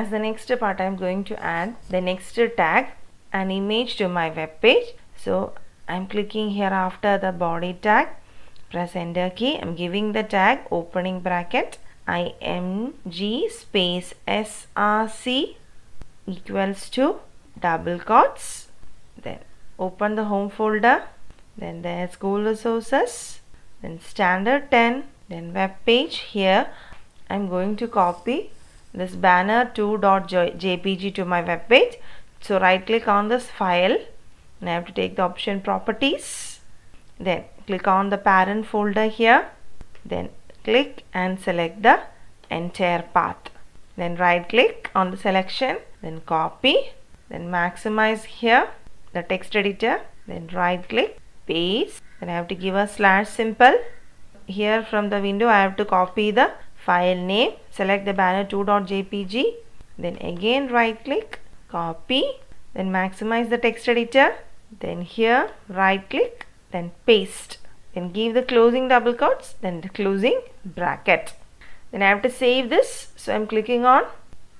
as the next part I'm going to add the next tag an image to my web page so I'm clicking here after the body tag press enter key I'm giving the tag opening bracket img space src equals to double quotes then open the home folder then there's Google resources then standard 10 then web page here I'm going to copy this banner 2.jpg to my web page so right click on this file and I have to take the option properties then click on the parent folder here then click and select the entire path then right click on the selection then copy then maximize here the text editor then right click paste then I have to give a slash simple here from the window I have to copy the file name select the banner2.jpg then again right click copy then maximize the text editor then here right click then paste then give the closing double quotes then the closing bracket then I have to save this so I'm clicking on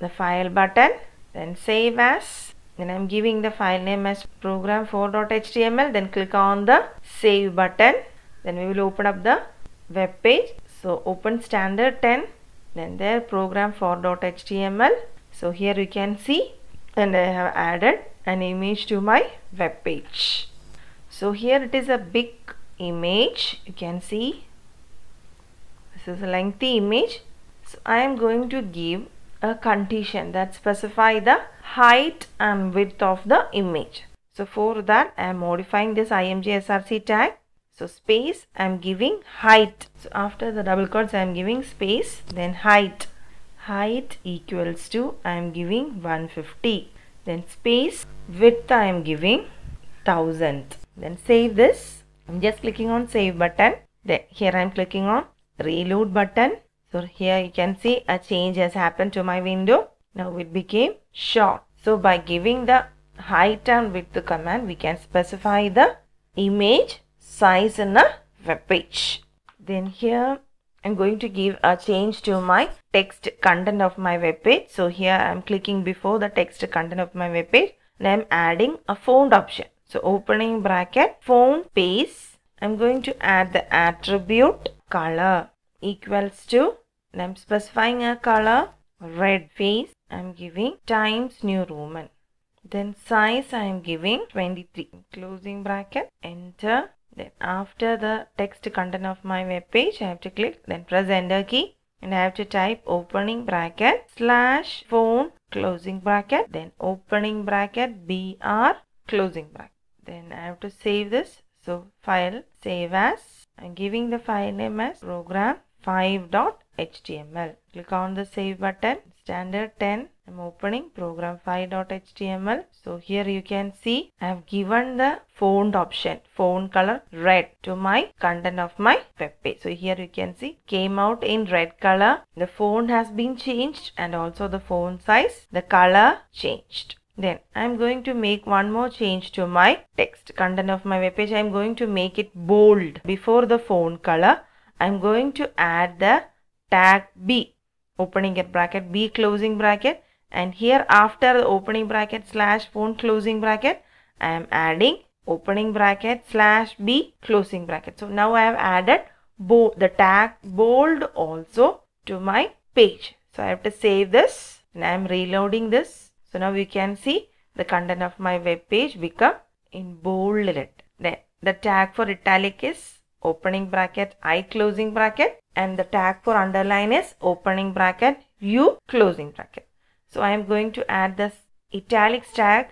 the file button then save as then I'm giving the file name as program4.html then click on the save button then we will open up the web page so open standard 10 then there program for .html. So here you can see and I have added an image to my web page. So here it is a big image you can see this is a lengthy image. So I am going to give a condition that specify the height and width of the image. So for that I am modifying this img src tag so space I am giving height. So after the double quotes I am giving space then height. Height equals to I am giving 150. Then space width I am giving 1000. Then save this. I'm just clicking on save button. Then here I'm clicking on reload button. So here you can see a change has happened to my window. Now it became short. So by giving the height and width command we can specify the image size in a web page. Then here I'm going to give a change to my text content of my web page. So here I'm clicking before the text content of my web page and I'm adding a font option. So opening bracket, font paste. I'm going to add the attribute color equals to and I'm specifying a color red face. I'm giving Times New Roman. Then size I am giving 23. Closing bracket. Enter. Then after the text content of my web page, I have to click, then press enter key and I have to type opening bracket slash phone closing bracket, then opening bracket br closing bracket. Then I have to save this. So file save as. I'm giving the file name as program 5.html. Click on the save button. Standard 10 I'm opening program5.html. So here you can see I have given the font option, font color red to my content of my web page. So here you can see came out in red color. The font has been changed and also the font size, the color changed. Then I'm going to make one more change to my text content of my web page. I'm going to make it bold before the font color. I'm going to add the tag B opening bracket B closing bracket and here after the opening bracket slash phone closing bracket I am adding opening bracket slash b closing bracket. So now I have added the tag bold also to my page. So I have to save this and I am reloading this. So now we can see the content of my web page become in bold red. Then the tag for italic is opening bracket i closing bracket and the tag for underline is opening bracket u closing bracket. So I am going to add this italics tag,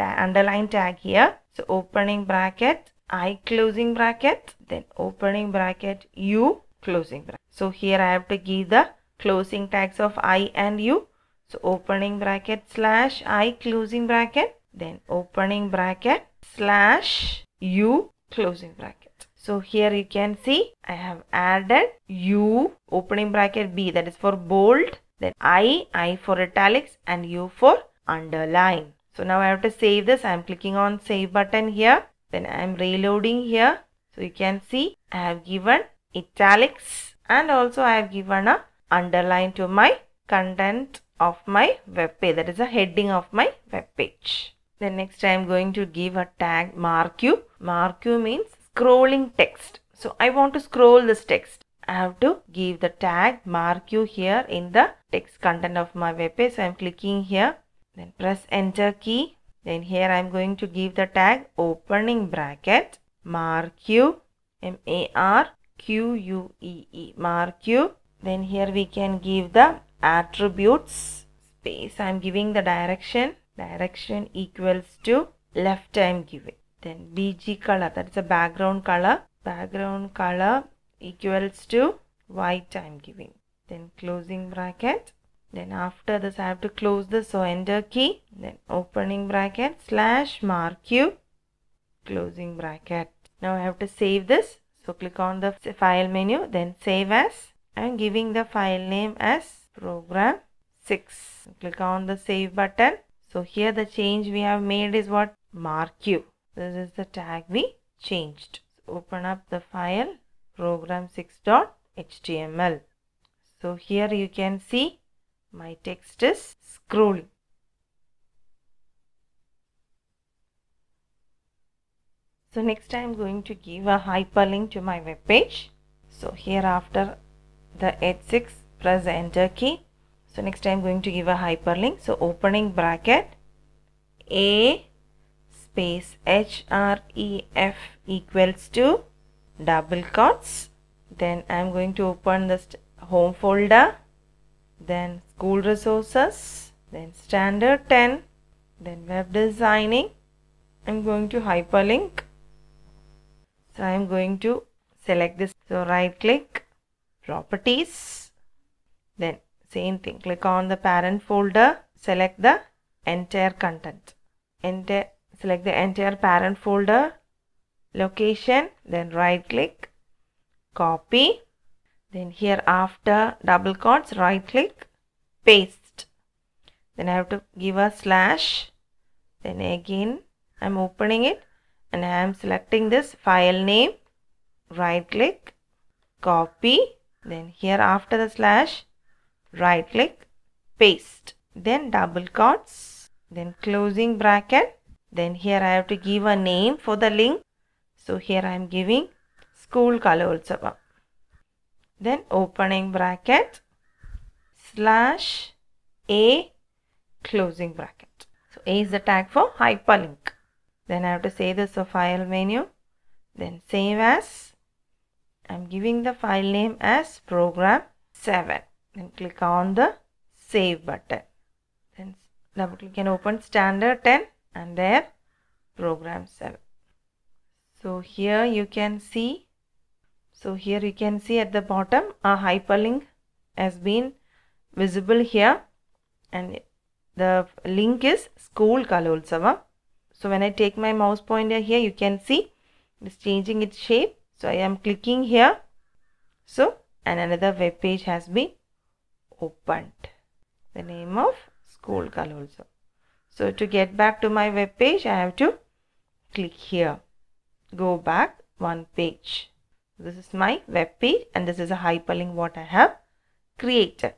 underline tag here. So opening bracket, I closing bracket, then opening bracket, U closing bracket. So here I have to give the closing tags of I and U. So opening bracket slash I closing bracket, then opening bracket slash U closing bracket. So here you can see I have added U opening bracket B that is for bold then I, I for italics and U for underline. So now I have to save this. I am clicking on save button here. Then I am reloading here. So you can see I have given italics and also I have given a underline to my content of my web page. That is a heading of my web page. Then next I am going to give a tag marq. Marq means scrolling text. So I want to scroll this text. I have to give the tag mark you here in the text content of my web page. So I am clicking here then press enter key. Then here I am going to give the tag opening bracket mark you M A R Q U E E mark you. Then here we can give the attributes space. I am giving the direction direction equals to left I am giving. Then BG color that is a background color background color equals to y time giving. Then closing bracket. Then after this I have to close this so enter key. Then opening bracket slash mark you. Closing bracket. Now I have to save this. So click on the file menu. Then save as. I'm giving the file name as program 6. Click on the save button. So here the change we have made is what? Mark you. This is the tag we changed. So open up the file program6.html. So here you can see my text is scrolling. So next I am going to give a hyperlink to my web page. So here after the H6 press the enter key. So next I am going to give a hyperlink. So opening bracket A space H R E F equals to double quotes then I'm going to open the home folder then school resources then standard 10 then web designing I'm going to hyperlink so I'm going to select this so right click properties then same thing click on the parent folder select the entire content enter select the entire parent folder location then right click copy then here after double quotes right click paste then I have to give a slash then again I'm opening it and I am selecting this file name right click copy then here after the slash right click paste then double quotes then closing bracket then here I have to give a name for the link so here I am giving school Kaloltsava. Then opening bracket slash A closing bracket. So A is the tag for hyperlink. Then I have to say this file menu. Then save as. I'm giving the file name as program 7. Then click on the save button. Then double click and open standard 10 and there program 7. So here you can see, so here you can see at the bottom a hyperlink has been visible here and the link is school Kalolsava. So when I take my mouse pointer here you can see it is changing its shape. So I am clicking here. So and another web page has been opened. The name of school Kalolsava. So to get back to my web page I have to click here go back one page. This is my web page and this is a hyperlink what I have created.